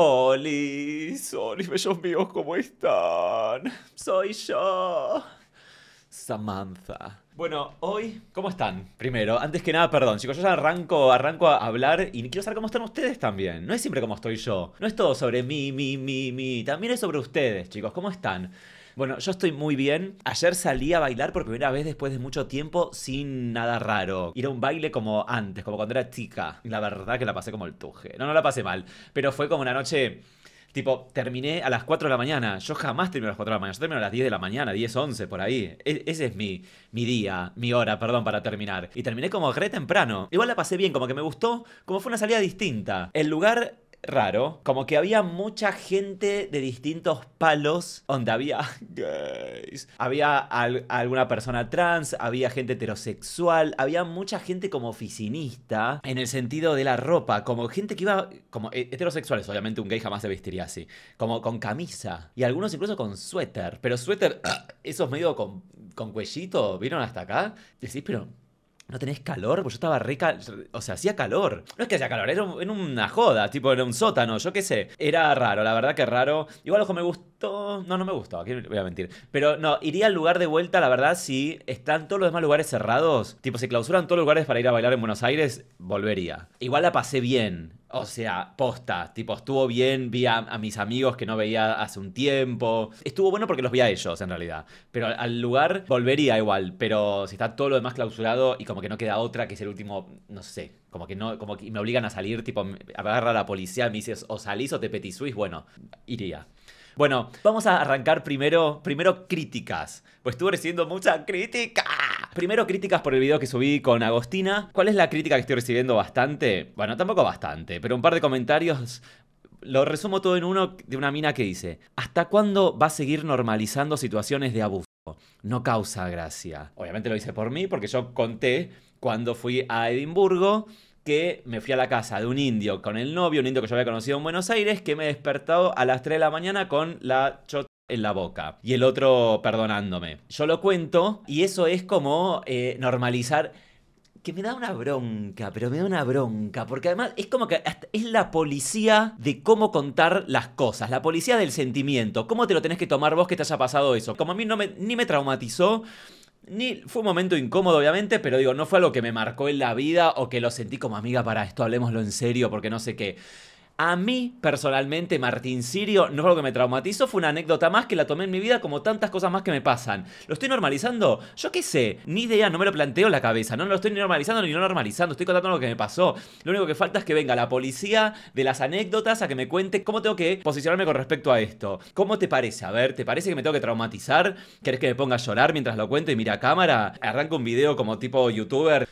¡Holi! Olis, bellos míos, ¿cómo están? Soy yo. Samantha. Bueno, hoy, ¿cómo están? Primero, antes que nada, perdón, chicos, yo ya arranco, arranco a hablar y quiero saber cómo están ustedes también. No es siempre cómo estoy yo. No es todo sobre mí, mí, mí, mí. También es sobre ustedes, chicos. ¿Cómo están? Bueno, yo estoy muy bien. Ayer salí a bailar por primera vez después de mucho tiempo sin nada raro. Ir a un baile como antes, como cuando era chica. La verdad que la pasé como el tuje. No, no la pasé mal. Pero fue como una noche... Tipo, terminé a las 4 de la mañana. Yo jamás termino a las 4 de la mañana. Yo termino a las 10 de la mañana, 10, 11, por ahí. E, ese es mi, mi día, mi hora, perdón, para terminar. Y terminé como re temprano. Igual la pasé bien, como que me gustó, como fue una salida distinta. El lugar raro. Como que había mucha gente de distintos palos, donde había gays, había alguna persona trans, había gente heterosexual, había mucha gente como oficinista, en el sentido de la ropa, como gente que iba, como heterosexuales, obviamente un gay jamás se vestiría así, como con camisa, y algunos incluso con suéter, pero suéter, esos medio con, con cuellito, ¿vieron hasta acá? Decís, pero ¿No tenés calor? Porque yo estaba rica. O sea, hacía calor. No es que hacía calor, era, en una joda, tipo, en un sótano, yo qué sé. Era raro, la verdad que raro. Igual, ojo, me gustó. No, no me gustó, aquí voy a mentir. Pero no, iría al lugar de vuelta, la verdad, si están todos los demás lugares cerrados. Tipo, si clausuran todos los lugares para ir a bailar en Buenos Aires, volvería. Igual la pasé bien. O sea, posta, tipo, estuvo bien, vi a, mis amigos que no veía hace un tiempo. Estuvo bueno porque los vi a ellos, en realidad. Pero al, lugar volvería igual, pero si está todo lo demás clausurado y como que no queda otra, que es el último, no sé, como que no, como que me obligan a salir, tipo, agarra a la policía, me dices, o salís o te petisuís, bueno, iría. Bueno, vamos a arrancar primero, primero críticas. Pues estuve recibiendo mucha crítica. Primero críticas por el video que subí con Agostina. ¿Cuál es la crítica que estoy recibiendo bastante? Bueno, tampoco bastante, pero un par de comentarios lo resumo todo en uno de una mina que dice, ¿hasta cuándo va a seguir normalizando situaciones de abuso? No causa gracia. Obviamente lo hice por mí porque yo conté cuando fui a Edimburgo que me fui a la casa de un indio con el novio, un indio que yo había conocido en Buenos Aires, que me despertado a las 3 de la mañana con la chota en la boca y el otro perdonándome. Yo lo cuento y eso es como eh, normalizar que me da una bronca, pero me da una bronca, porque además es como que es la policía de cómo contar las cosas, la policía del sentimiento, cómo te lo tenés que tomar vos que te haya pasado eso. Como a mí no me, ni me traumatizó, ni, fue un momento incómodo, obviamente, pero digo, no fue algo que me marcó en la vida o que lo sentí como amiga para esto, hablemoslo en serio, porque no sé qué. A mí, personalmente, Martín Sirio no fue lo que me traumatizó, fue una anécdota más que la tomé en mi vida como tantas cosas más que me pasan. ¿Lo estoy normalizando? Yo qué sé, ni idea, no me lo planteo en la cabeza, no, lo estoy normalizando ni no normalizando, estoy contando lo que me pasó. Lo único que falta es que venga la policía de las anécdotas a que me cuente cómo tengo que posicionarme con respecto a esto. ¿Cómo te parece? A ver, ¿te parece que me tengo que traumatizar? ¿Querés que me ponga a llorar mientras lo cuento y mira a cámara? Arranco un video como tipo youtuber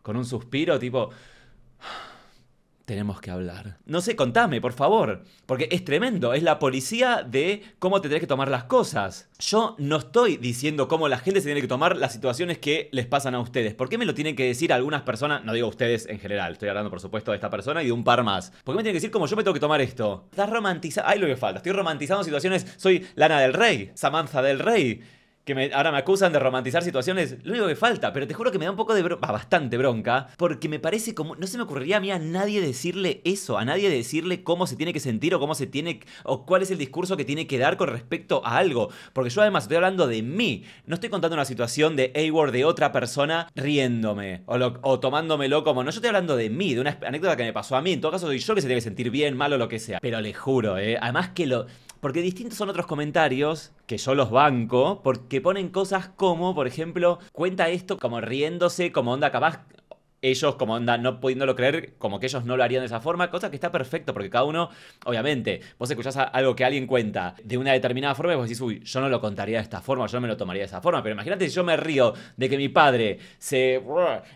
con un suspiro, tipo tenemos que hablar. No sé, contame, por favor, porque es tremendo, es la policía de cómo te tenés que tomar las cosas. Yo no estoy diciendo cómo la gente se tiene que tomar las situaciones que les pasan a ustedes. ¿Por qué me lo tienen que decir algunas personas? No digo ustedes en general, estoy hablando por supuesto de esta persona y de un par más. ¿Por qué me tienen que decir cómo yo me tengo que tomar esto? Estás romantizando, ¡ay, lo que falta, estoy romantizando situaciones, soy Lana del Rey, Samantha del Rey que ahora me acusan de romantizar situaciones, lo único que falta, pero te juro que me da un poco de bronca, bastante bronca, porque me parece como, no se me ocurriría a mí a nadie decirle eso, a nadie decirle cómo se tiene que sentir o cómo se tiene, o cuál es el discurso que tiene que dar con respecto a algo, porque yo además estoy hablando de mí, no estoy contando una situación de Award de otra persona riéndome o, lo, o tomándomelo como, no, yo estoy hablando de mí, de una anécdota que me pasó a mí, en todo caso soy yo que se debe sentir bien, mal o lo que sea, pero le juro, eh, además que lo... Porque distintos son otros comentarios, que yo los banco, porque ponen cosas como, por ejemplo, cuenta esto como riéndose, como onda capaz, ellos como onda no pudiéndolo creer, como que ellos no lo harían de esa forma, cosa que está perfecto, porque cada uno, obviamente, vos escuchás algo que alguien cuenta de una determinada forma y vos decís, uy, yo no lo contaría de esta forma, yo no me lo tomaría de esa forma, pero imagínate si yo me río de que mi padre se...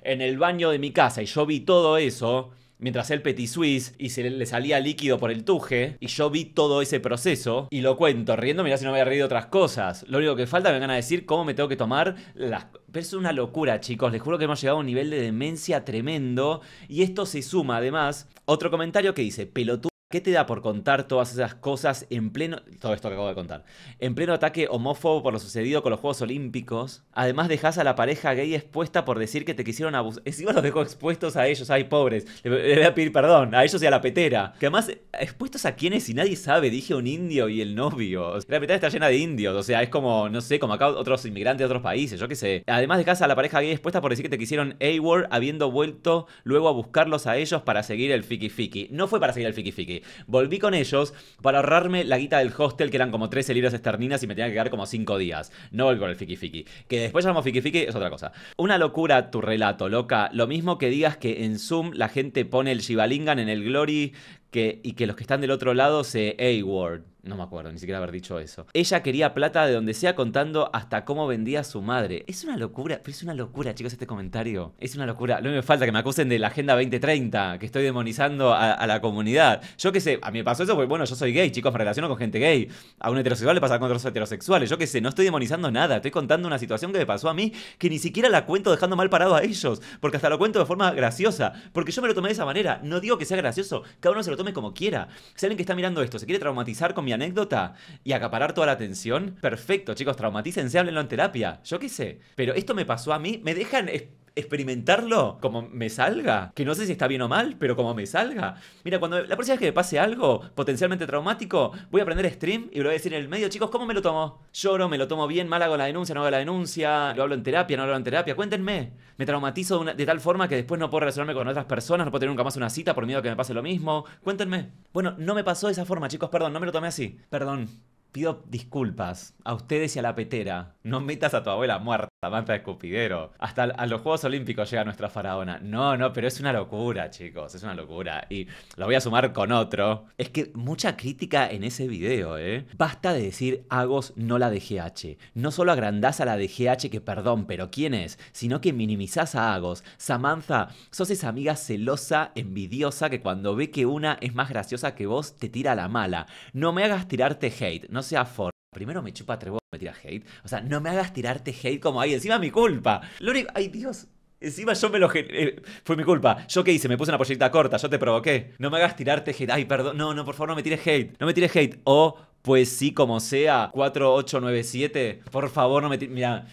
en el baño de mi casa y yo vi todo eso, mientras él petit suisse y se le salía líquido por el tuje. Y yo vi todo ese proceso y lo cuento riendo. Mirá si no me había reído otras cosas. Lo único que falta me van a decir cómo me tengo que tomar las. Pero es una locura, chicos. Les juro que hemos llegado a un nivel de demencia tremendo. Y esto se suma, además, otro comentario que dice: pelotudo ¿Qué te da por contar todas esas cosas en pleno. Todo esto que acabo de contar. En pleno ataque homófobo por lo sucedido con los Juegos Olímpicos. Además, dejas a la pareja gay expuesta por decir que te quisieron abusar. igual los dejó expuestos a ellos, ay, pobres. Le, voy a pedir perdón, a ellos y a la petera. Que además, expuestos a quiénes y nadie sabe, dije un indio y el novio. La petera está llena de indios, o sea, es como, no sé, como acá otros inmigrantes de otros países, yo qué sé. Además, dejas a la pareja gay expuesta por decir que te quisieron a habiendo vuelto luego a buscarlos a ellos para seguir el fiki fiki. No fue para seguir el fiki fiki. Volví con ellos para ahorrarme la guita del hostel, que eran como 13 libras esterlinas y me tenía que quedar como 5 días. No volví con el Fiki Fiki. Que después llamamos Fiki Fiki es otra cosa. Una locura tu relato, loca. Lo mismo que digas que en Zoom la gente pone el Shibalingan en el Glory que, y que los que están del otro lado se a No me acuerdo, ni siquiera haber dicho eso. Ella quería plata de donde sea contando hasta cómo vendía a su madre. Es una locura, pero es una locura, chicos, este comentario. Es una locura. No me falta que me acusen de la Agenda 2030, que estoy demonizando a, la comunidad. Yo qué sé, a mí me pasó eso porque, bueno, yo soy gay, chicos, me relaciono con gente gay. A un heterosexual le pasa con otros heterosexuales. Yo qué sé, no estoy demonizando nada. Estoy contando una situación que me pasó a mí que ni siquiera la cuento dejando mal parado a ellos. Porque hasta lo cuento de forma graciosa. Porque yo me lo tomé de esa manera. No digo que sea gracioso. Cada uno se lo tome como quiera. ¿Saben que está mirando esto se quiere traumatizar con mi anécdota y acaparar toda la atención, perfecto, chicos, traumatícense, háblenlo en terapia. Yo qué sé. Pero esto me pasó a mí, me dejan experimentarlo como me salga, que no sé si está bien o mal, pero como me salga. Mira, cuando la próxima vez que me pase algo potencialmente traumático, voy a aprender stream y lo voy a decir en el medio, chicos, ¿cómo me lo tomo? Lloro, me lo tomo bien, mal hago la denuncia, no hago la denuncia, lo hablo en terapia, no lo hablo en terapia, cuéntenme. Me traumatizo de, de tal forma que después no puedo relacionarme con otras personas, no puedo tener nunca más una cita por miedo a que me pase lo mismo, cuéntenme. Bueno, no me pasó de esa forma, chicos, perdón, no me lo tomé así, perdón. Pido disculpas a ustedes y a la petera. No metas a tu abuela muerta, Samantha de Cupidero, Hasta a los Juegos Olímpicos llega nuestra faraona. No, no, pero es una locura, chicos. Es una locura. Y lo voy a sumar con otro. Es que mucha crítica en ese video, ¿eh? Basta de decir Agos no la DGH. No solo agrandás a la DGH, que perdón, pero ¿quién es? Sino que minimizás a Agos. Samantha, sos esa amiga celosa, envidiosa, que cuando ve que una es más graciosa que vos, te tira a la mala. No me hagas tirarte hate. No no sea for. Primero me chupa Trevor, me tira hate. O sea, no me hagas tirarte hate como ahí. Encima mi culpa. Lo Ay, Dios. Encima yo me lo... Eh, fue mi culpa. ¿Yo qué hice? Me puse una pollita corta. Yo te provoqué. No me hagas tirarte hate. Ay, perdón. No, no, por favor, no me tires hate. No me tires hate. O, pues sí, como sea, 4897. Por favor, no me tires... Mira,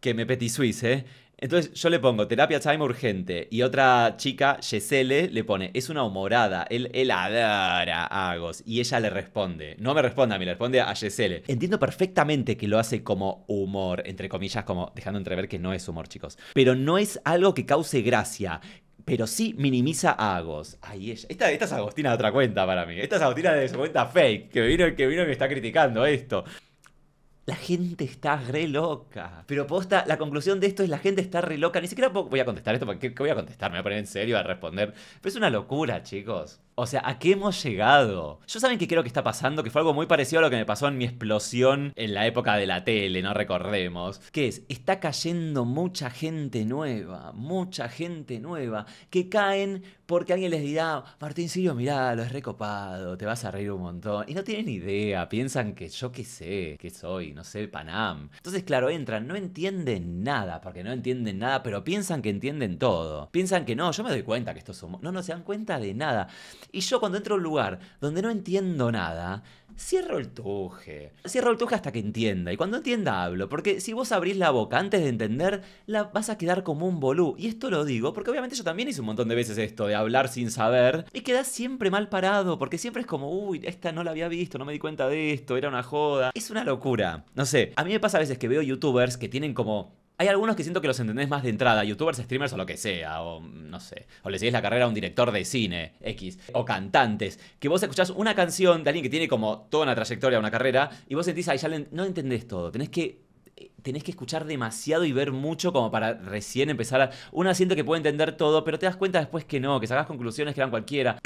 que me peti ¿eh? Entonces yo le pongo terapia time urgente y otra chica, Yesele, le pone, es una humorada, él, adora Agos. Y ella le responde, no me responde a mí, le responde a Yesele. Entiendo perfectamente que lo hace como humor, entre comillas, como dejando entrever que no es humor, chicos. Pero no es algo que cause gracia, pero sí minimiza Agos. Ay, ella. Esta, es Agostina de otra cuenta para mí. Esta es Agostina de su cuenta fake, que vino, que vino y me está criticando esto. La gente está re loca. Pero posta, la conclusión de esto es la gente está re loca. Ni siquiera voy a contestar esto porque ¿qué voy a contestar? Me voy a poner en serio a responder. Pero es una locura, chicos. O sea, ¿a qué hemos llegado? Yo saben qué creo que está pasando, que fue algo muy parecido a lo que me pasó en mi explosión en la época de la tele, no recordemos. Que es, está cayendo mucha gente nueva, mucha gente nueva, que caen porque alguien les dirá, Martín Silvio, mirá, lo es recopado, te vas a reír un montón. Y no tienen idea, piensan que yo qué sé, que soy, no sé, Panam. Entonces, claro, entran, no entienden nada, porque no entienden nada, pero piensan que entienden todo. Piensan que no, yo me doy cuenta que esto somos. No, no se dan cuenta de nada. Y yo cuando entro a un lugar donde no entiendo nada, cierro el tuje. Cierro el tuje hasta que entienda. Y cuando entienda hablo. Porque si vos abrís la boca antes de entender, la vas a quedar como un bolú. Y esto lo digo porque obviamente yo también hice un montón de veces esto de hablar sin saber. Y quedás siempre mal parado. Porque siempre es como, uy, esta no la había visto, no me di cuenta de esto, era una joda. Es una locura. No sé, a mí me pasa a veces que veo youtubers que tienen como hay algunos que siento que los entendés más de entrada, youtubers, streamers o lo que sea, o mm, no sé, o le seguís la carrera a un director de cine X, o cantantes, que vos escuchás una canción de alguien que tiene como toda una trayectoria, una carrera, y vos sentís, ahí ya no entendés todo, tenés que eh, tenés que escuchar demasiado y ver mucho como para recién empezar a... Una siento que puede entender todo, pero te das cuenta después que no, que sacás conclusiones que eran cualquiera.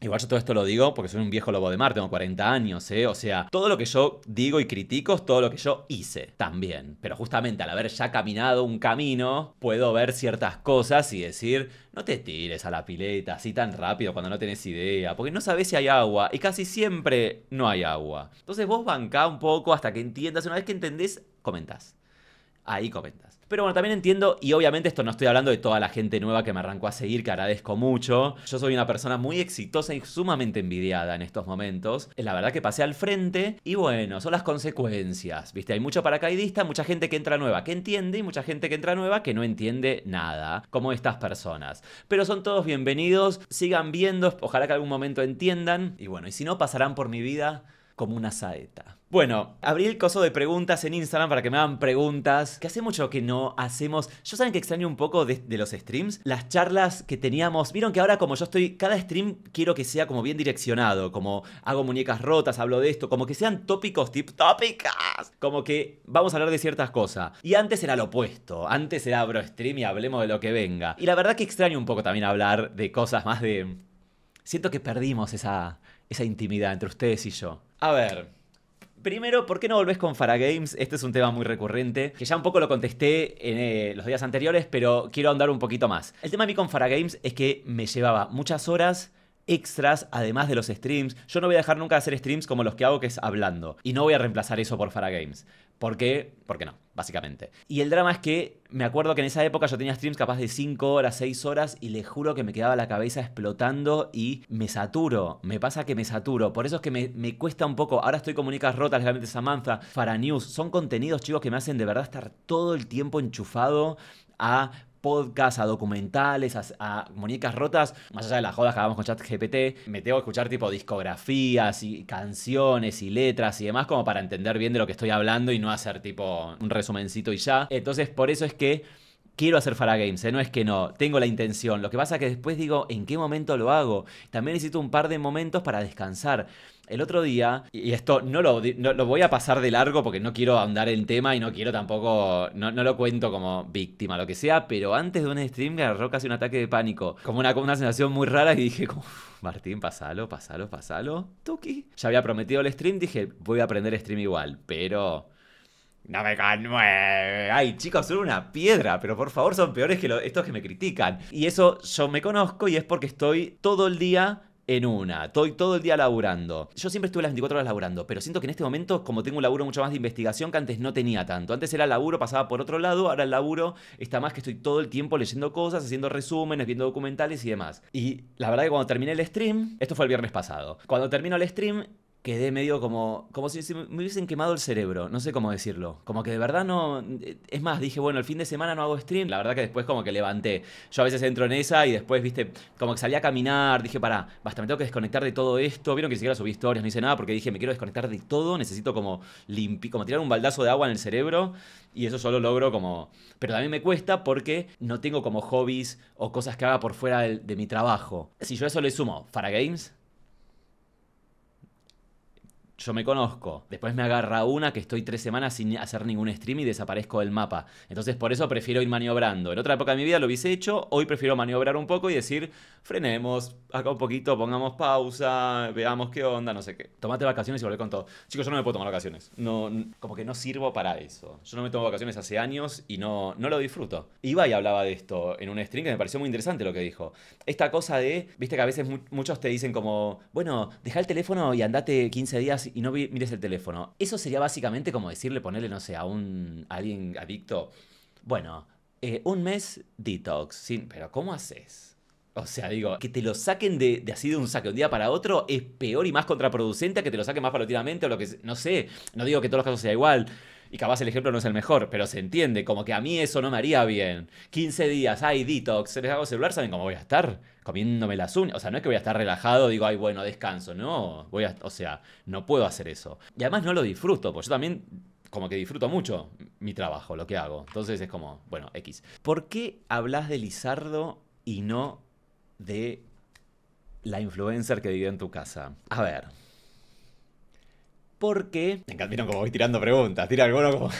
Igual yo todo esto lo digo porque soy un viejo lobo de mar, tengo 40 años, ¿eh? O sea, todo lo que yo digo y critico es todo lo que yo hice también. Pero justamente al haber ya caminado un camino, puedo ver ciertas cosas y decir, no te tires a la pileta así tan rápido cuando no tenés idea, porque no sabes si hay agua y casi siempre no hay agua. Entonces vos bancá un poco hasta que entiendas, una vez que entendés, comentás. Ahí comentas pero bueno, también entiendo, y obviamente esto no estoy hablando de toda la gente nueva que me arrancó a seguir, que agradezco mucho. Yo soy una persona muy exitosa y sumamente envidiada en estos momentos. Es la verdad que pasé al frente y bueno, son las consecuencias. Viste, hay mucho paracaidista, mucha gente que entra nueva que entiende y mucha gente que entra nueva que no entiende nada, como estas personas. Pero son todos bienvenidos, sigan viendo, ojalá que algún momento entiendan. Y bueno, y si no, pasarán por mi vida como una saeta. Bueno, abrí el coso de preguntas en Instagram para que me hagan preguntas, que hace mucho que no hacemos. Yo saben que extraño un poco de, los streams, las charlas que teníamos. Vieron que ahora como yo estoy, cada stream quiero que sea como bien direccionado, como hago muñecas rotas, hablo de esto, como que sean tópicos, tip tópicas, como que vamos a hablar de ciertas cosas. Y antes era lo opuesto, antes era abro stream y hablemos de lo que venga. Y la verdad que extraño un poco también hablar de cosas más de... Siento que perdimos esa, esa intimidad entre ustedes y yo. A ver, Primero, ¿por qué no volvés con Faragames? Este es un tema muy recurrente, que ya un poco lo contesté en eh, los días anteriores, pero quiero ahondar un poquito más. El tema a mí con Faragames es que me llevaba muchas horas extras, además de los streams. Yo no voy a dejar nunca de hacer streams como los que hago, que es hablando. Y no voy a reemplazar eso por Faragames. ¿Por Porque, qué no, básicamente. Y el drama es que me acuerdo que en esa época yo tenía streams capaz de 5 horas, 6 horas y le juro que me quedaba la cabeza explotando y me saturo, me pasa que me saturo, por eso es que me, me cuesta un poco, ahora estoy con Mónica Rotas, realmente Samantha, Faranews. News, son contenidos chicos que me hacen de verdad estar todo el tiempo enchufado a podcasts, a documentales, a, muñecas rotas, más allá de las jodas que hagamos con ChatGPT, me tengo que escuchar tipo discografías y canciones y letras y demás como para entender bien de lo que estoy hablando y no hacer tipo un resumencito y ya. Entonces por eso es que quiero hacer Faragames, ¿eh? no es que no, tengo la intención. Lo que pasa es que después digo, ¿en qué momento lo hago? También necesito un par de momentos para descansar el otro día, y esto no lo, lo voy a pasar de largo porque no quiero ahondar el tema y no quiero tampoco, no, lo cuento como víctima, lo que sea, pero antes de un stream me agarró casi un ataque de pánico, como una, una sensación muy rara y dije Martín, pasalo, pasalo, pasalo. Tuki. Ya había prometido el stream, dije, voy a aprender stream igual, pero no me conmueve. Eh, ay, chicos, son una piedra, pero por favor son peores que estos que me critican. Y eso yo me conozco y es porque estoy todo el día en una. Estoy todo el día laburando. Yo siempre estuve las 24 horas laburando, pero siento que en este momento, como tengo un laburo mucho más de investigación que antes no tenía tanto. Antes era laburo, pasaba por otro lado, ahora el laburo está más que estoy todo el tiempo leyendo cosas, haciendo resúmenes, viendo documentales y demás. Y la verdad que cuando terminé el stream, esto fue el viernes pasado, cuando termino el stream quedé medio como, como si me hubiesen quemado el cerebro, no sé cómo decirlo. Como que de verdad no... Es más, dije, bueno, el fin de semana no hago stream. La verdad que después como que levanté. Yo a veces entro en esa y después, viste, como que salí a caminar, dije, para, basta, me tengo que desconectar de todo esto. Vieron que ni siquiera subí historias, no hice nada porque dije, me quiero desconectar de todo, necesito como limpi como tirar un baldazo de agua en el cerebro y eso solo logro como... Pero también me cuesta porque no tengo como hobbies o cosas que haga por fuera de, mi trabajo. Si yo eso le sumo, Faragames, yo me conozco. Después me agarra una que estoy tres semanas sin hacer ningún stream y desaparezco del mapa. Entonces por eso prefiero ir maniobrando. En otra época de mi vida lo hubiese hecho, hoy prefiero maniobrar un poco y decir, frenemos, acá un poquito, pongamos pausa, veamos qué onda, no sé qué. Tomate vacaciones y volver con todo. Chicos, yo no me puedo tomar vacaciones. No, como que no sirvo para eso. Yo no me tomo vacaciones hace años y no, no lo disfruto. Iba y hablaba de esto en un stream que me pareció muy interesante lo que dijo. Esta cosa de, viste que a veces muchos te dicen como, bueno, deja el teléfono y andate 15 días y no mires el teléfono. Eso sería básicamente como decirle, ponerle, no sé, a un alguien adicto, bueno, eh, un mes detox, pero ¿cómo haces? O sea, digo, que te lo saquen de, así de un saque un día para otro es peor y más contraproducente a que te lo saquen más palotinamente o lo que, no sé, no digo que en todos los casos sea igual, y capaz el ejemplo no es el mejor, pero se entiende, como que a mí eso no me haría bien. 15 días, ay, detox, les hago celular, ¿saben cómo voy a estar? Comiéndome las uñas. O sea, no es que voy a estar relajado, digo, ay, bueno, descanso. No, voy a, o sea, no puedo hacer eso. Y además no lo disfruto, porque yo también como que disfruto mucho mi trabajo, lo que hago. Entonces es como, bueno, X. ¿Por qué hablas de Lizardo y no de la influencer que vive en tu casa? A ver, porque... Me encantaron como voy tirando preguntas, tira alguno como...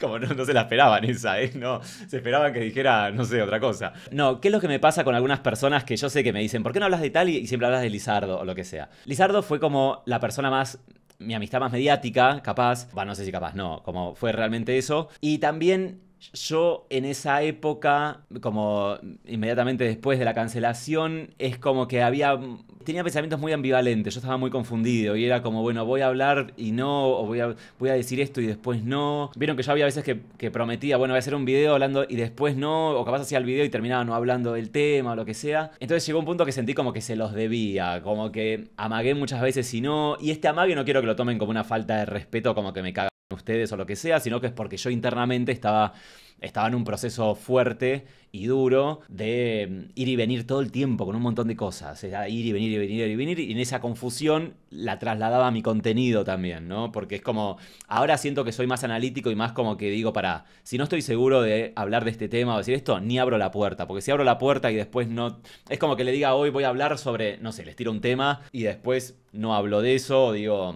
Como no, se la esperaban esa, ¿eh? No, se esperaban que dijera, no sé, otra cosa. No, ¿qué es lo que me pasa con algunas personas que yo sé que me dicen, ¿por qué no hablas de tal y siempre hablas de Lizardo o lo que sea? Lizardo fue como la persona más mi amistad más mediática, capaz, va no sé si capaz, no, como fue realmente eso. Y también yo en esa época, como inmediatamente después de la cancelación, es como que había tenía pensamientos muy ambivalentes, yo estaba muy confundido y era como, bueno, voy a hablar y no, o voy a, voy a decir esto y después no. Vieron que yo había veces que, que prometía, bueno, voy a hacer un video hablando y después no, o capaz hacía el video y terminaba no hablando del tema o lo que sea. Entonces llegó un punto que sentí como que se los debía, como que amagué muchas veces y no, y este amague no quiero que lo tomen como una falta de respeto, como que me caga ustedes o lo que sea, sino que es porque yo internamente estaba, estaba en un proceso fuerte y duro de mm, ir y venir todo el tiempo con un montón de cosas, ir y venir y venir y venir, y en esa confusión la trasladaba a mi contenido también, ¿no? Porque es como, ahora siento que soy más analítico y más como que digo, para, si no estoy seguro de hablar de este tema o decir esto, ni abro la puerta, porque si abro la puerta y después no, es como que le diga, hoy voy a hablar sobre, no sé, les tiro un tema y después no hablo de eso, o digo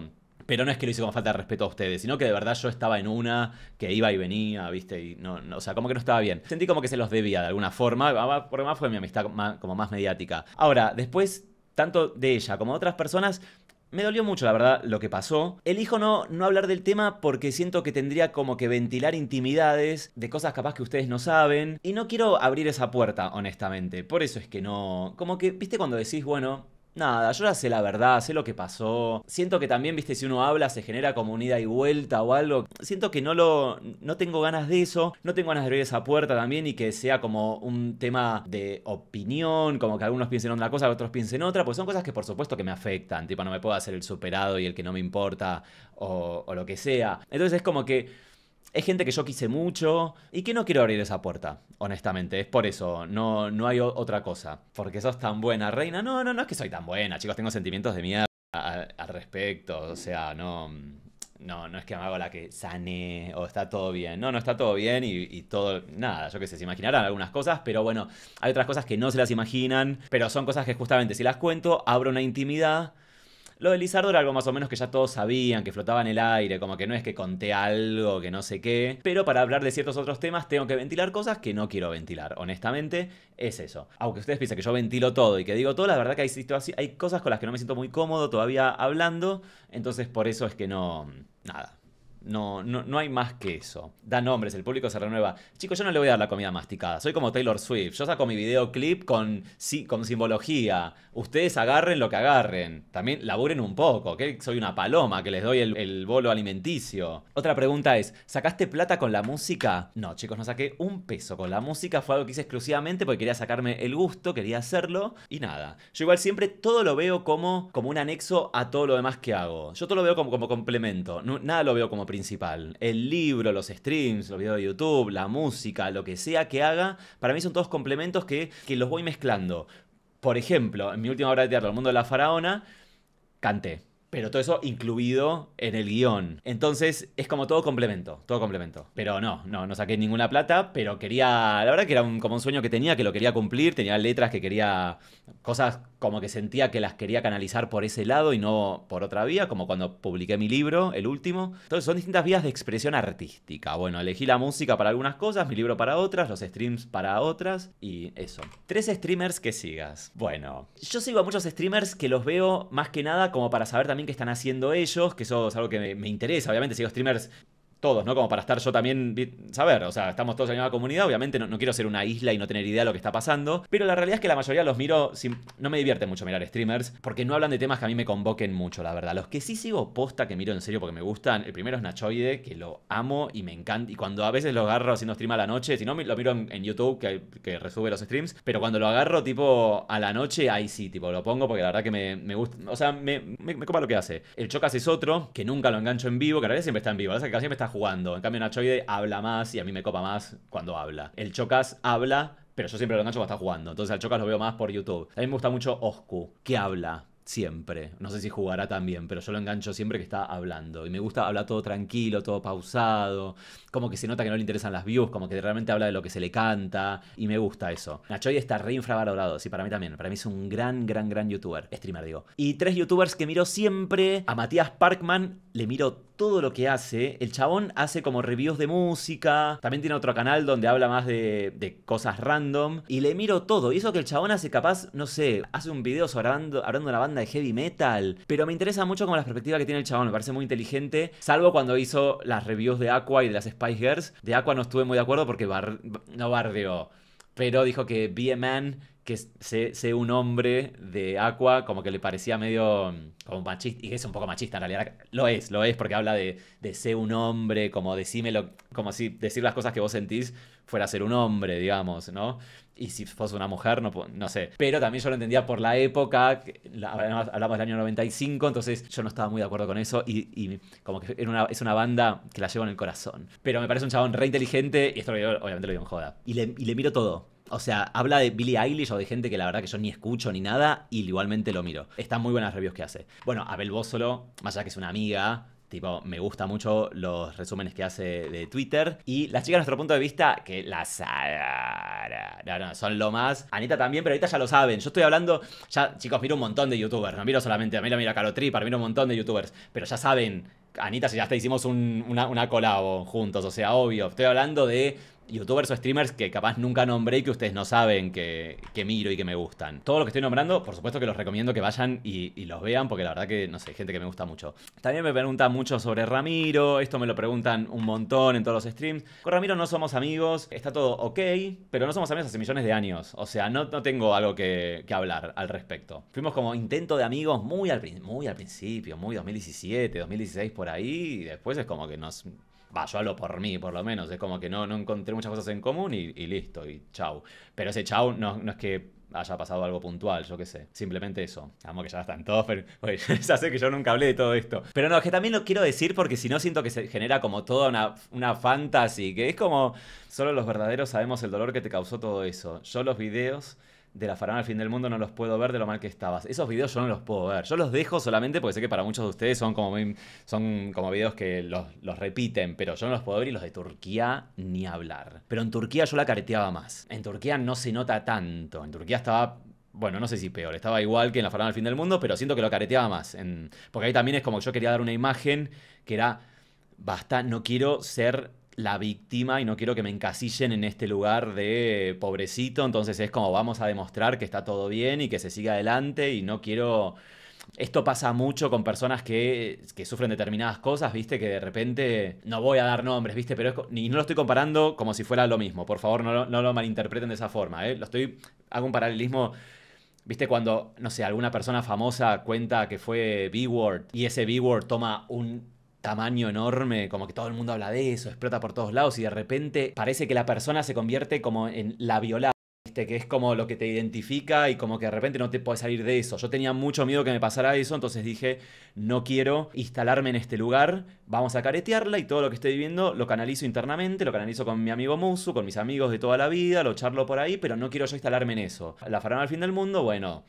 pero no es que lo hice con falta de respeto a ustedes, sino que de verdad yo estaba en una, que iba y venía, ¿viste? Y no, o sea, como que no estaba bien. Sentí como que se los debía de alguna forma, ah, porque más fue mi amistad como más mediática. Ahora, después, tanto de ella como de otras personas, me dolió mucho, la verdad, lo que pasó. Elijo no, no hablar del tema porque siento que tendría como que ventilar intimidades de cosas capaz que ustedes no saben. Y no quiero abrir esa puerta, honestamente. Por eso es que no... Como que, viste, cuando decís, bueno, Nada, yo ya sé la verdad, sé lo que pasó. Siento que también, viste, si uno habla se genera como un ida y vuelta o algo. Siento que no lo. no tengo ganas de eso. No tengo ganas de abrir esa puerta también y que sea como un tema de opinión, como que algunos piensen una cosa, otros piensen otra, pues son cosas que por supuesto que me afectan. Tipo, no me puedo hacer el superado y el que no me importa o, o lo que sea. Entonces es como que es gente que yo quise mucho y que no quiero abrir esa puerta, honestamente. Es por eso, no, no hay otra cosa. Porque sos tan buena, reina. No, no, no es que soy tan buena, chicos, tengo sentimientos de mierda al respecto. O sea, no, no, no es que me haga la que sane o está todo bien. No, no está todo bien y, todo, nada, yo qué sé, se imaginarán algunas cosas, pero bueno, hay otras cosas que no se las imaginan, pero son cosas que justamente si las cuento, abro una intimidad lo de Lizardo era algo más o menos que ya todos sabían, que flotaba en el aire, como que no es que conté algo, que no sé qué. Pero para hablar de ciertos otros temas tengo que ventilar cosas que no quiero ventilar. Honestamente, es eso. Aunque ustedes piensen que yo ventilo todo y que digo todo, la verdad que hay, hay cosas con las que no me siento muy cómodo todavía hablando. Entonces por eso es que no... Nada, no, hay más que eso. Da nombres, el público se renueva. Chicos, yo no le voy a dar la comida masticada. Soy como Taylor Swift. Yo saco mi videoclip con, sí, con simbología. Ustedes agarren lo que agarren. También laburen un poco, que soy una paloma, que les doy el, bolo alimenticio. Otra pregunta es, ¿sacaste plata con la música? No, chicos, no saqué un peso con la música. Fue algo que hice exclusivamente porque quería sacarme el gusto, quería hacerlo y nada. Yo igual siempre todo lo veo como, como un anexo a todo lo demás que hago. Yo todo lo veo como, como complemento. nada lo veo como principio principal. El libro, los streams, los videos de YouTube, la música, lo que sea que haga, para mí son todos complementos que, los voy mezclando. Por ejemplo, en mi última obra de teatro, El Mundo de la Faraona, canté. Pero todo eso incluido en el guión. Entonces es como todo complemento, todo complemento. Pero no, no, no saqué ninguna plata, pero quería, la verdad que era como un sueño que tenía, que lo quería cumplir, tenía letras que quería, cosas como que sentía que las quería canalizar por ese lado y no por otra vía, como cuando publiqué mi libro, el último. Entonces son distintas vías de expresión artística. Bueno, elegí la música para algunas cosas, mi libro para otras, los streams para otras y eso. Tres streamers que sigas. Bueno, yo sigo a muchos streamers que los veo más que nada como para saber también qué están haciendo ellos, que eso es algo que me, interesa. Obviamente sigo streamers todos, ¿no? Como para estar yo también, saber, o sea, estamos todos en la misma comunidad, obviamente no, quiero ser una isla y no tener idea de lo que está pasando, pero la realidad es que la mayoría los miro, sin, no me divierte mucho mirar streamers, porque no hablan de temas que a mí me convoquen mucho, la verdad. Los que sí sigo posta, que miro en serio porque me gustan, el primero es Nachoide, que lo amo y me encanta, y cuando a veces lo agarro haciendo stream a la noche, si no lo miro en, YouTube, que, que, resube los streams, pero cuando lo agarro tipo a la noche, ahí sí, tipo, lo pongo porque la verdad que me, gusta, o sea, me, me, copa lo que hace. El Chocas es otro, que nunca lo engancho en vivo, que en realidad siempre está en vivo, la sea que siempre está jugando. En cambio, Nachoide habla más y a mí me copa más cuando habla. El Chocas habla, pero yo siempre lo engancho cuando está jugando. Entonces al Chocas lo veo más por YouTube. A mí me gusta mucho Oscu, que habla siempre. No sé si jugará también, pero yo lo engancho siempre que está hablando. Y me gusta hablar todo tranquilo, todo pausado, como que se nota que no le interesan las views, como que realmente habla de lo que se le canta, y me gusta eso. Nachoy está re infravalorado, sí, para mí también. Para mí es un gran, gran, gran youtuber, streamer digo. Y tres youtubers que miro siempre, a Matías Parkman le miro todo lo que hace. El chabón hace como reviews de música. También tiene otro canal donde habla más de, cosas random. Y le miro todo. Y eso que el chabón hace capaz, no sé, hace un video hablando, hablando de una banda de heavy metal. Pero me interesa mucho como la perspectiva que tiene el chabón, me parece muy inteligente, salvo cuando hizo las reviews de Aqua y de las Spice Girls. De Aqua no estuve muy de acuerdo porque no bardeó, pero dijo que Be a Man que sé, un hombre de Aqua, como que le parecía medio mm, como machista, y es un poco machista en realidad, lo es, lo es, porque habla de, de un hombre, como decímelo, como decir las cosas que vos sentís, fuera a ser un hombre, digamos, ¿no? Y si fuese una mujer, no, no sé. Pero también yo lo entendía por la época, hablamos del año 95, entonces yo no estaba muy de acuerdo con eso y, como que es una banda que la llevo en el corazón. Pero me parece un chabón re inteligente y esto obviamente lo digo en joda. Y le, miro todo. O sea, habla de Billie Eilish o de gente que la verdad que yo ni escucho ni nada y igualmente lo miro. Están muy buenas reviews que hace. Bueno, Abel Bósolo, más allá que es una amiga, Tipo, me gusta mucho los resúmenes que hace de Twitter. Y las chicas, nuestro punto de vista, que las... son lo más. Anita también, pero ahorita ya lo saben. Yo estoy hablando... Ya, chicos, miro un montón de youtubers. No miro solamente... A mí lo miro a Carotripar, miro un montón de youtubers. Pero ya saben Anita, si ya hasta hicimos una, una colabo juntos, o sea, obvio. Estoy hablando de youtubers o streamers que capaz nunca nombré y que ustedes no saben que, miro y que me gustan. Todo lo que estoy nombrando, por supuesto que los recomiendo que vayan y, los vean, porque la verdad que, no sé, gente que me gusta mucho. También me preguntan mucho sobre Ramiro, esto me lo preguntan un montón en todos los streams. Con Ramiro no somos amigos, está todo ok, pero no somos amigos hace millones de años. O sea, no, tengo algo que, hablar al respecto. Fuimos como intento de amigos muy muy al principio, muy 2017, 2016 por ahí, y después es como que nos Va, yo hablo por mí, por lo menos. Es como que no, no encontré muchas cosas en común y, listo, y chau. Pero ese chau no, es que haya pasado algo puntual, yo qué sé. Simplemente eso. Amo que ya están todos, pero oye, ya sé que yo nunca hablé de todo esto. Pero no, es que también lo quiero decir porque si no siento que se genera como toda una, una fantasy, que es como, solo los verdaderos sabemos el dolor que te causó todo eso. Yo los videos de la farana al fin del mundo no los puedo ver de lo mal que estabas. Esos videos yo no los puedo ver. Yo los dejo solamente porque sé que para muchos de ustedes son como, son como videos que los, repiten, pero yo no los puedo ver y los de Turquía ni hablar. Pero en Turquía yo la careteaba más. En Turquía no se nota tanto. En Turquía estaba bueno, no sé si peor, estaba igual que en la Farana al Fin del Mundo, pero siento que lo careteaba más. En... porque ahí también es como que yo quería dar una imagen que era, basta, no quiero ser la víctima y no quiero que me encasillen en este lugar de pobrecito, entonces es como vamos a demostrar que está todo bien y que se siga adelante y no quiero... Esto pasa mucho con personas que, que sufren determinadas cosas, viste, que de repente no voy a dar nombres, viste, pero y no lo estoy comparando como si fuera lo mismo, por favor no, lo malinterpreten de esa forma, ¿eh? lo estoy, hago un paralelismo ¿Viste cuando, no sé, alguna persona famosa cuenta que fue B-Word y ese B-Word toma un tamaño enorme, como que todo el mundo habla de eso, explota por todos lados y de repente parece que la persona se convierte como en la violada. este que es como lo que te identifica y como que de repente no te puedes salir de eso. Yo tenía mucho miedo que me pasara eso, entonces dije, no quiero instalarme en este lugar, vamos a caretearla y todo lo que estoy viviendo lo canalizo internamente, lo canalizo con mi amigo Musu, con mis amigos de toda la vida, lo charlo por ahí, pero no quiero yo instalarme en eso. La farana al fin del mundo, bueno,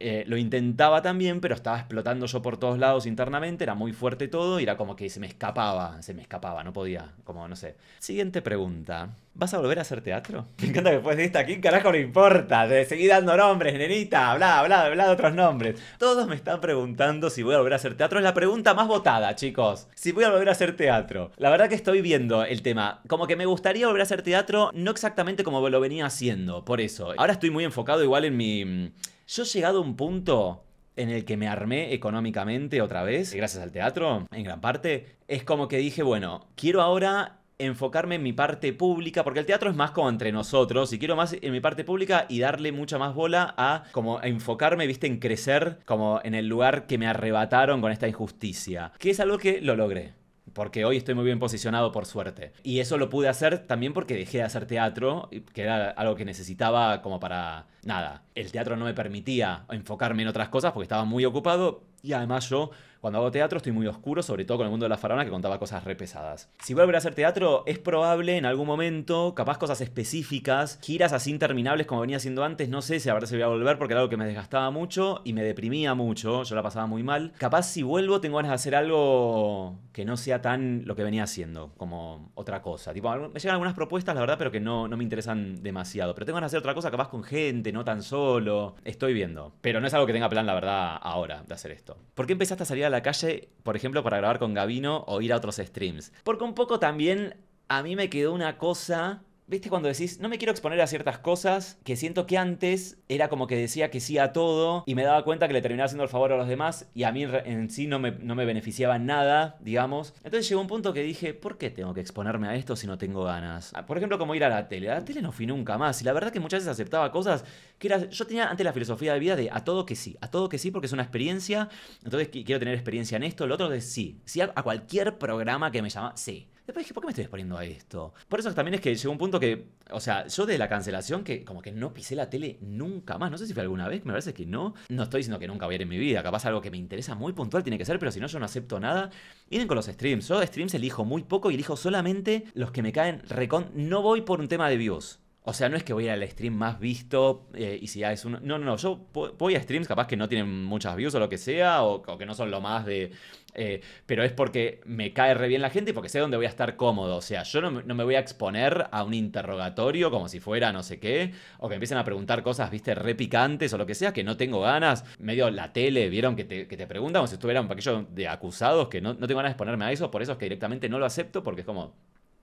eh, lo intentaba también, pero estaba explotando yo por todos lados internamente, era muy fuerte todo y era como que se me escapaba, se me escapaba, no podía, como no sé. Siguiente pregunta. ¿Vas a volver a hacer teatro? Me encanta que después de esta, ¿quién carajo le importa? de seguí dando nombres, nenita, bla, bla, bla, de otros nombres. Todos me están preguntando si voy a volver a hacer teatro. Es la pregunta más votada, chicos. Si voy a volver a hacer teatro. La verdad que estoy viendo el tema. Como que me gustaría volver a hacer teatro, no exactamente como lo venía haciendo, por eso. Ahora estoy muy enfocado igual en mi yo he llegado a un punto en el que me armé económicamente otra vez, gracias al teatro, en gran parte, es como que dije, bueno, quiero ahora enfocarme en mi parte pública, porque el teatro es más como entre nosotros, y quiero más en mi parte pública y darle mucha más bola a como enfocarme, viste, en crecer como en el lugar que me arrebataron con esta injusticia, que es algo que lo logré porque hoy estoy muy bien posicionado por suerte. Y eso lo pude hacer también porque dejé de hacer teatro, que era algo que necesitaba como para nada. El teatro no me permitía enfocarme en otras cosas porque estaba muy ocupado y además yo cuando hago teatro estoy muy oscuro, sobre todo con el mundo de la farona que contaba cosas repesadas. Si vuelvo a hacer teatro, es probable en algún momento, capaz cosas específicas, giras así interminables como venía haciendo antes, no sé si a verdad voy a volver porque era algo que me desgastaba mucho y me deprimía mucho, yo la pasaba muy mal. Capaz si vuelvo tengo ganas de hacer algo que no sea tan lo que venía haciendo, como otra cosa. Tipo, me llegan algunas propuestas, la verdad, pero que no, me interesan demasiado. Pero tengo ganas de hacer otra cosa, capaz con gente, no tan solo. Estoy viendo. Pero no es algo que tenga plan, la verdad, ahora de hacer esto. ¿Por qué empezaste a salir a la calle, por ejemplo, para grabar con Gabino o ir a otros streams. Porque un poco también a mí me quedó una cosa ¿Viste cuando decís, no me quiero exponer a ciertas cosas que siento que antes era como que decía que sí a todo y me daba cuenta que le terminaba haciendo el favor a los demás y a mí en sí no me, no me beneficiaba nada, digamos? Entonces llegó un punto que dije, ¿por qué tengo que exponerme a esto si no tengo ganas? Ah, por ejemplo, como ir a la tele. A la tele no fui nunca más y la verdad que muchas veces aceptaba cosas que era, yo tenía antes la filosofía de vida de a todo que sí, a todo que sí porque es una experiencia, entonces quiero tener experiencia en esto, lo otro de sí, sí a cualquier programa que me llama, sí. Después dije, ¿por qué me estoy exponiendo a esto? Por eso también es que llegó un punto que, o sea, yo de la cancelación que como que no pisé la tele nunca más. No sé si fue alguna vez, me parece que no. No estoy diciendo que nunca voy a ir en mi vida. Capaz algo que me interesa muy puntual tiene que ser, pero si no, yo no acepto nada. Miren con los streams. Yo streams elijo muy poco y elijo solamente los que me caen recon. No voy por un tema de views. O sea, no es que voy al stream más visto eh, y si ya es uno. No, no, no. Yo voy a streams capaz que no tienen muchas views o lo que sea, o que no son lo más de, eh, pero es porque me cae re bien la gente y porque sé dónde voy a estar cómodo. O sea, yo no, me voy a exponer a un interrogatorio como si fuera no sé qué, o que empiecen a preguntar cosas, viste, re picantes o lo que sea, que no tengo ganas. Medio la tele, vieron que te, que preguntan, o si estuviera un paquillo de acusados, que no, no tengo ganas de exponerme a eso, por eso es que directamente no lo acepto, porque es como,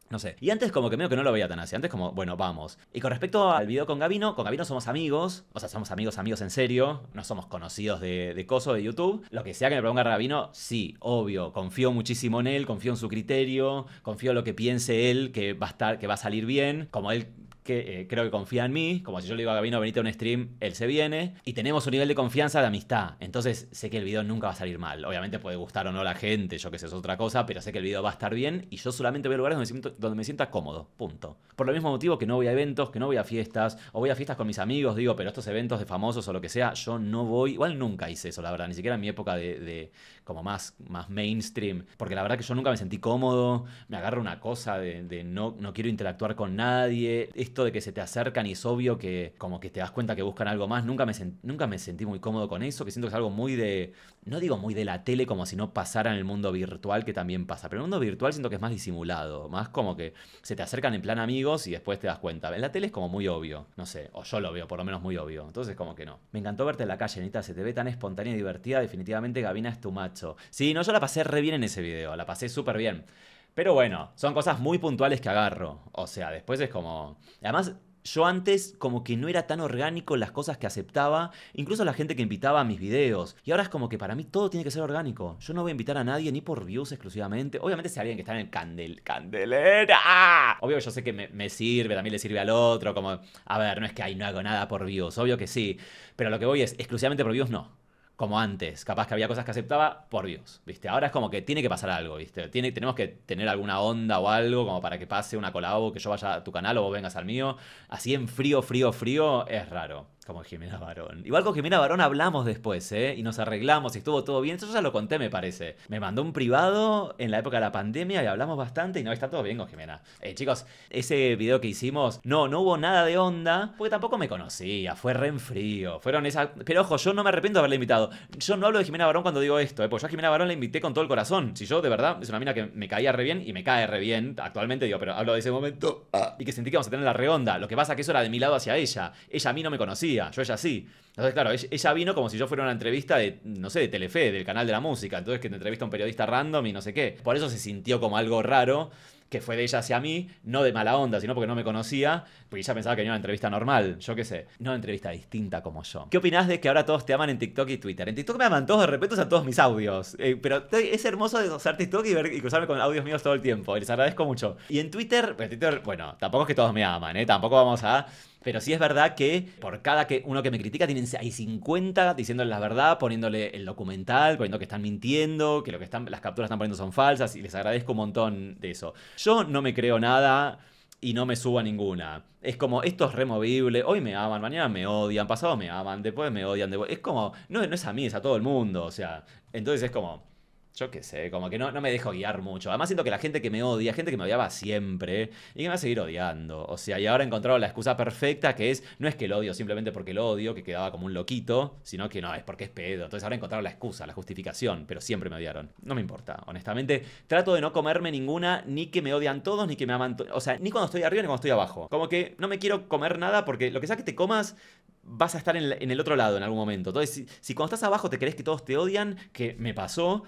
no sé. Y antes como que medio que no lo veía tan así. Antes como, bueno, vamos. Y con respecto al video con Gabino, con Gabino somos amigos. O sea, somos amigos, amigos en serio. No somos conocidos de, de coso de YouTube. Lo que sea que me proponga Gabino, sí, obvio. Confío muchísimo en él, confío en su criterio, confío en lo que piense él que va a estar, que va a salir bien. Como él que eh, creo que confía en mí, como si yo le digo a Gabino, venite a un stream, él se viene, y tenemos un nivel de confianza de amistad. Entonces sé que el video nunca va a salir mal. Obviamente puede gustar o no a la gente, yo que sé, es otra cosa, pero sé que el video va a estar bien y yo solamente voy a lugares donde, siento, donde me sienta cómodo, punto. Por lo mismo motivo que no voy a eventos, que no voy a fiestas, o voy a fiestas con mis amigos, digo, pero estos eventos de famosos o lo que sea, yo no voy, igual nunca hice eso, la verdad, ni siquiera en mi época de como más, más mainstream, porque la verdad que yo nunca me sentí cómodo, me agarra una cosa de, no, no quiero interactuar con nadie, esto de que se te acercan y es obvio que como que te das cuenta que buscan algo más, nunca me, nunca me sentí muy cómodo con eso, que siento que es algo muy de, no digo muy de la tele como si no pasara en el mundo virtual que también pasa, pero en el mundo virtual siento que es más disimulado, más como que se te acercan en plan amigos y después te das cuenta. En la tele es como muy obvio, no sé, o yo lo veo por lo menos muy obvio, entonces como que no. Me encantó verte en la calle, Anita, se te ve tan espontánea y divertida, definitivamente Gabina es tu mate. Sí, no, yo la pasé re bien en ese video, la pasé súper bien. Pero bueno, son cosas muy puntuales que agarro. O sea, después es como... Además, yo antes como que no era tan orgánico las cosas que aceptaba, incluso la gente que invitaba a mis videos. Y ahora es como que para mí todo tiene que ser orgánico. Yo no voy a invitar a nadie ni por views exclusivamente. Obviamente si alguien que está en el candel, candelera. Obvio Obvio yo sé que me, me, sirve, también le sirve al otro, como, a ver, no es que ahí no hago nada por views, obvio que sí. Pero lo que voy es, exclusivamente por views no como antes. Capaz que había cosas que aceptaba por Dios, ¿viste? Ahora es como que tiene que pasar algo, ¿viste? Tiene, tenemos que tener alguna onda o algo como para que pase una colabo, que yo vaya a tu canal o vos vengas al mío. Así en frío, frío, frío es raro. Como Jimena Barón. Igual con Jimena Barón hablamos después, ¿eh? Y nos arreglamos y estuvo todo bien. Eso ya lo conté, me parece. Me mandó un privado en la época de la pandemia y hablamos bastante y no, está todo bien con Jimena. Eh, chicos, ese video que hicimos, no, no hubo nada de onda porque tampoco me conocía. Fue re en frío. Fueron esas... Pero ojo, yo no me arrepiento de haberla invitado. Yo no hablo de Jimena Barón cuando digo esto, ¿eh? Porque yo a Jimena Barón la invité con todo el corazón. Si yo, de verdad, es una mina que me caía re bien y me cae re bien. Actualmente digo, pero hablo de ese momento ah, y que sentí que vamos a tener la reonda. Lo que pasa que eso era de mi lado hacia ella. Ella a mí no me conocía yo ella sí. Entonces, claro, ella vino como si yo fuera una entrevista de, no sé, de Telefe, del canal de la música. Entonces, que te entrevista un periodista random y no sé qué. Por eso se sintió como algo raro, que fue de ella hacia mí, no de mala onda, sino porque no me conocía, porque ella pensaba que era una entrevista normal, yo qué sé. No una entrevista distinta como yo. ¿Qué opinás de que ahora todos te aman en TikTok y Twitter? En TikTok me aman todos de repente a todos mis audios. Eh, pero es hermoso de usar TikTok y, ver, cruzarme con audios míos todo el tiempo. les agradezco mucho. Y en Twitter, en Twitter, bueno, tampoco es que todos me aman, ¿eh? Tampoco vamos a pero sí es verdad que por cada que uno que me critica tienen, hay 50 diciéndole la verdad, poniéndole el documental, poniendo que están mintiendo, que lo que están, las capturas están poniendo son falsas y les agradezco un montón de eso. Yo no me creo nada y no me subo a ninguna. Es como, esto es removible, hoy me aman, mañana me odian, pasado me aman, después me odian. Es como, no, no es a mí, es a todo el mundo. O sea, entonces es como yo qué sé, como que no, me dejo guiar mucho. Además siento que la gente que me odia, gente que me odiaba siempre y que me va a seguir odiando. O sea, y ahora he encontrado la excusa perfecta que es, no es que lo odio simplemente porque lo odio, que quedaba como un loquito, sino que no, es porque es pedo. Entonces ahora he encontrado la excusa, la justificación, pero siempre me odiaron. No me importa, honestamente. Trato de no comerme ninguna, ni que me odian todos, ni que me aman O sea, ni cuando estoy arriba ni cuando estoy abajo. Como que no me quiero comer nada porque lo que sea que te comas vas a estar en, el otro lado en algún momento. Entonces, si cuando estás abajo te crees que todos te odian, que me pasó,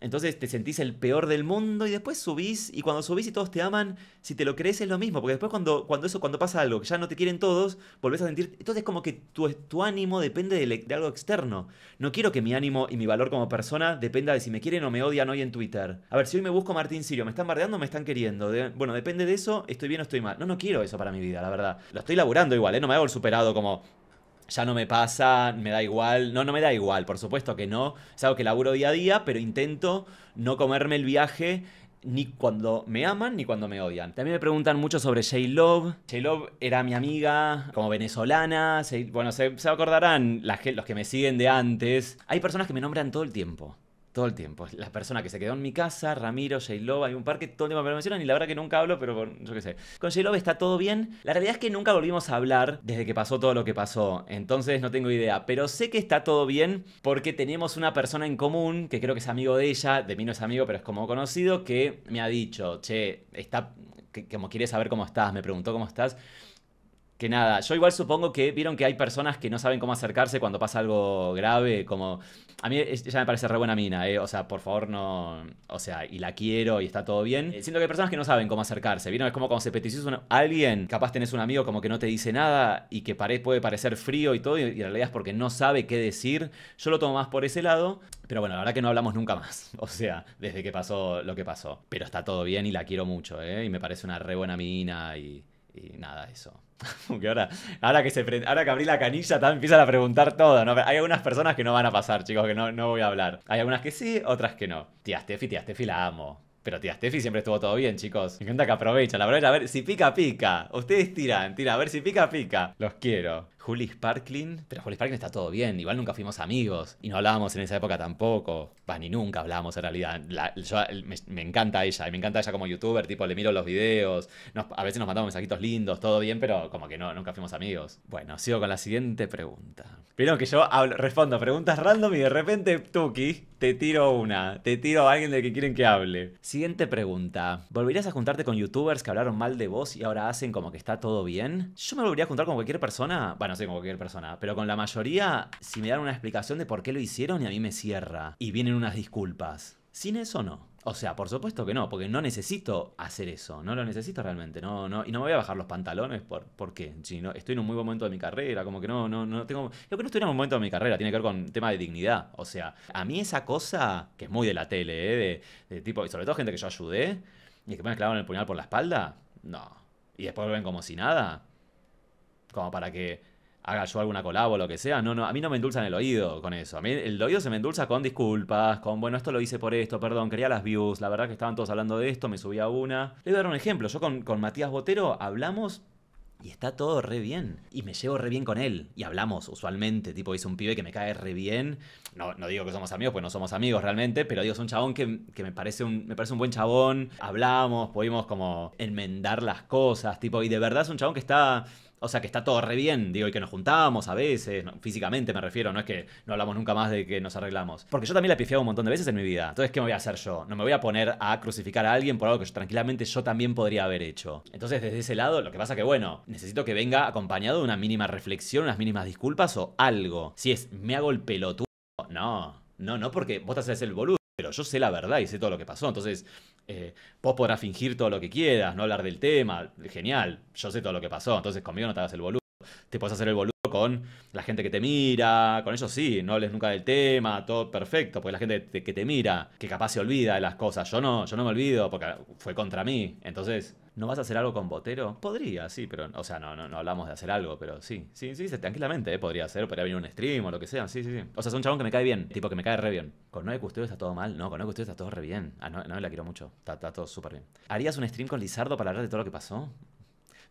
entonces te sentís el peor del mundo y después subís y cuando subís y todos te aman, si te lo crees es lo mismo, porque después cuando, cuando eso, cuando pasa algo que ya no te quieren todos, volvés a sentir, entonces es como que tu, tu ánimo depende de, algo externo. No quiero que mi ánimo y mi valor como persona dependa de si me quieren o me odian hoy en Twitter. A ver, si hoy me busco Martín Sirio, ¿me están bardeando o me están queriendo? bueno, depende de eso, estoy bien o estoy mal. No, no quiero eso para mi vida, la verdad. Lo estoy laburando igual, ¿eh? no me hago el superado como, ya no me pasa, me da igual. No, no me da igual, por supuesto que no. Es algo que laburo día a día, pero intento no comerme el viaje ni cuando me aman ni cuando me odian. También me preguntan mucho sobre J. Love. J. Love era mi amiga como venezolana. bueno, se, acordarán los que me siguen de antes. Hay personas que me nombran todo el tiempo. Todo el tiempo. La persona que se quedó en mi casa, Ramiro, Sheilova, hay un parque, todo el tiempo me lo mencionan y la verdad que nunca hablo, pero yo qué sé. Con Sheilova está todo bien. La realidad es que nunca volvimos a hablar desde que pasó todo lo que pasó. Entonces no tengo idea. Pero sé que está todo bien porque tenemos una persona en común que creo que es amigo de ella, de mí no es amigo, pero es como conocido, que me ha dicho, che, está, que, como quiere saber cómo estás, me preguntó cómo estás que nada, yo igual supongo que vieron que hay personas que no saben cómo acercarse cuando pasa algo grave, como... A mí ya me parece re buena mina, eh? o sea, por favor no... O sea, y la quiero y está todo bien. Eh, siento que hay personas que no saben cómo acercarse, ¿vieron? Es como cuando se peticiona a alguien, capaz tenés un amigo como que no te dice nada y que puede parecer frío y todo, y, y en realidad es porque no sabe qué decir. Yo lo tomo más por ese lado, pero bueno, la verdad que no hablamos nunca más, o sea, desde que pasó lo que pasó. Pero está todo bien y la quiero mucho, ¿eh? Y me parece una re buena mina y... Y nada, eso. Porque ahora, ahora, que se, ahora que abrí la canilla, empiezan a preguntar todo, Hay algunas personas que no van a pasar, chicos, que no, no voy a hablar. Hay algunas que sí, otras que no. Tía Steffi, tía Steffi la amo. Pero tía Steffi siempre estuvo todo bien, chicos. Me encanta que aprovechen la verdad, a ver si pica, pica. Ustedes tiran, tiran, a ver si pica, pica. Los quiero. ¿Julie Sparkling, pero Julie Sparkling está todo bien, igual nunca fuimos amigos y no hablábamos en esa época tampoco, ni nunca hablábamos en realidad. me, encanta ella, y me encanta ella como youtuber, tipo le miro los videos, a veces nos mandamos mensajitos lindos, todo bien, pero como que no, nunca fuimos amigos. Bueno, sigo con la siguiente pregunta. Pero que yo respondo preguntas random y de repente, Tuki, te tiro una, te tiro a alguien del que quieren que hable. Siguiente pregunta. ¿Volverías a juntarte con youtubers que hablaron mal de vos y ahora hacen como que está todo bien? Yo me volvería a juntar con cualquier persona, bueno, sé, con cualquier persona. Pero con la mayoría, si me dan una explicación de por qué lo hicieron y a mí me cierra. Y vienen unas disculpas. Sin eso no. O sea, por supuesto que no, porque no necesito hacer eso, no lo necesito realmente, no, no, y no me voy a bajar los pantalones por, ¿por qué? Si no, estoy en un muy buen momento de mi carrera, como que no, no, no tengo. Yo que no estoy en un momento de mi carrera, tiene que ver con tema de dignidad. O sea, a mí esa cosa, que es muy de la tele, ¿eh? de, tipo, y sobre todo gente que yo ayudé, y que me clavaron el puñal por la espalda, no. Y después lo ven como si nada. Como para que haga yo alguna colabo o lo que sea. No, no, a mí no me endulzan el oído con eso. A mí el oído se me endulza con disculpas, con bueno, esto lo hice por esto, perdón, quería las views, la verdad que estaban todos hablando de esto, me subía una. Le voy a dar un ejemplo, yo con, con Matías Botero hablamos y está todo re bien. Y me llevo re bien con él. Y hablamos usualmente. Tipo, dice un pibe que me cae re bien. No, no digo que somos amigos, pues no somos amigos realmente. Pero digo, es un chabón que, me, parece un, me parece un buen chabón. Hablamos, pudimos como enmendar las cosas. Tipo, y de verdad es un chabón que está o sea que está todo re bien, digo, y que nos juntábamos a veces, físicamente me refiero, no es que no hablamos nunca más de que nos arreglamos. Porque yo también la he un montón de veces en mi vida. Entonces, ¿qué me voy a hacer yo? No me voy a poner a crucificar a alguien por algo que tranquilamente yo también podría haber hecho. Entonces, desde ese lado, lo que pasa que, bueno, necesito que venga acompañado de una mínima reflexión, unas mínimas disculpas o algo. Si es, me hago el pelotudo, no. No, no, porque vos te haces el boludo. Pero yo sé la verdad y sé todo lo que pasó. Entonces, eh, vos podrás fingir todo lo que quieras, no hablar del tema, genial, yo sé todo lo que pasó, entonces conmigo no te hagas el boludo. Te puedes hacer el boludo con la gente que te mira, con eso sí, no hables nunca del tema, todo perfecto, porque la gente que te, mira, que capaz se olvida de las cosas, yo no, yo no me olvido porque fue contra mí, entonces... ¿No vas a hacer algo con Botero? Podría, sí, pero, o sea, no, no, no hablamos de hacer algo, pero sí, sí, sí, tranquilamente, eh, podría hacer, podría venir un stream o lo que sea, sí, sí, sí. O sea, es un chabón que me cae bien, tipo que me cae re bien. Con hay Custodio está todo mal, no, con Noé Custodio está todo re bien. Ah, no, la quiero mucho, está, está todo súper bien. ¿Harías un stream con Lizardo para hablar de todo lo que pasó?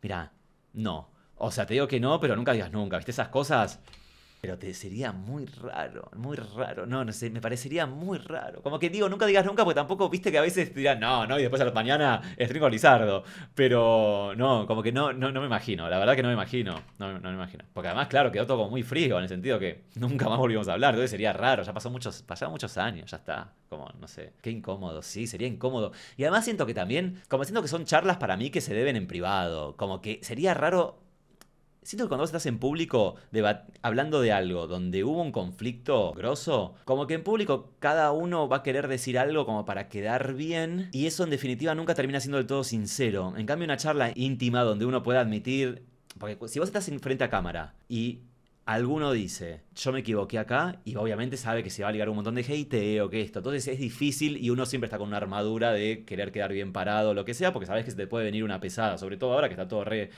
Mira, no. O sea, te digo que no, pero nunca digas nunca, ¿viste? Esas cosas. Pero te sería muy raro, muy raro. No, no sé, me parecería muy raro. Como que digo, nunca digas nunca, porque tampoco viste que a veces te dirán, no, no, y después a la mañana estringo Lizardo. Pero no, como que no, no, no me imagino, la verdad que no me imagino. No, no me imagino. Porque además, claro, quedó todo como muy frío, en el sentido que nunca más volvimos a hablar. Entonces sería raro, ya pasó muchos, pasaron muchos años, ya está. Como, no sé, qué incómodo, sí, sería incómodo. Y además siento que también, como siento que son charlas para mí que se deben en privado. Como que sería raro Siento que cuando vos estás en público hablando de algo donde hubo un conflicto grosso, como que en público cada uno va a querer decir algo como para quedar bien y eso en definitiva nunca termina siendo del todo sincero. En cambio una charla íntima donde uno pueda admitir, porque si vos estás frente a cámara y alguno dice, yo me equivoqué acá, y obviamente sabe que se va a ligar un montón de hate o que esto. Entonces es difícil y uno siempre está con una armadura de querer quedar bien parado, o lo que sea, porque sabes que se te puede venir una pesada, sobre todo ahora que está todo re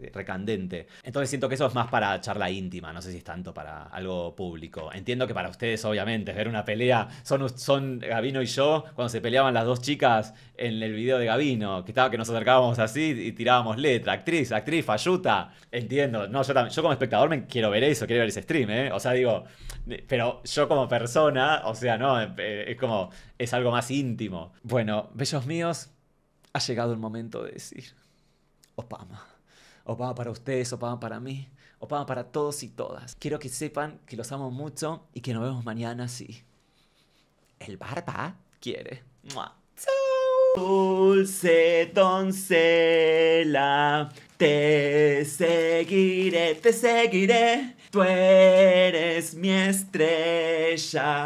eh, recandente. Entonces siento que eso es más para charla íntima, no sé si es tanto para algo público. Entiendo que para ustedes, obviamente, es ver una pelea. Son, son Gabino y yo, cuando se peleaban las dos chicas en el video de Gabino, que estaba que nos acercábamos así y tirábamos letra. Actriz, actriz, falluta. Entiendo. No, yo yo como espectador me quiero ver eso, quiero ver ese stream, ¿eh? O sea, digo, pero yo como persona, o sea, no, eh, eh, es como, es algo más íntimo. Bueno, bellos míos, ha llegado el momento de decir, Opama va para ustedes, Opa para mí, Opa para todos y todas. Quiero que sepan que los amo mucho y que nos vemos mañana si el barba quiere. Dulce doncella, te seguiré, te seguiré, tú eres mi estrella.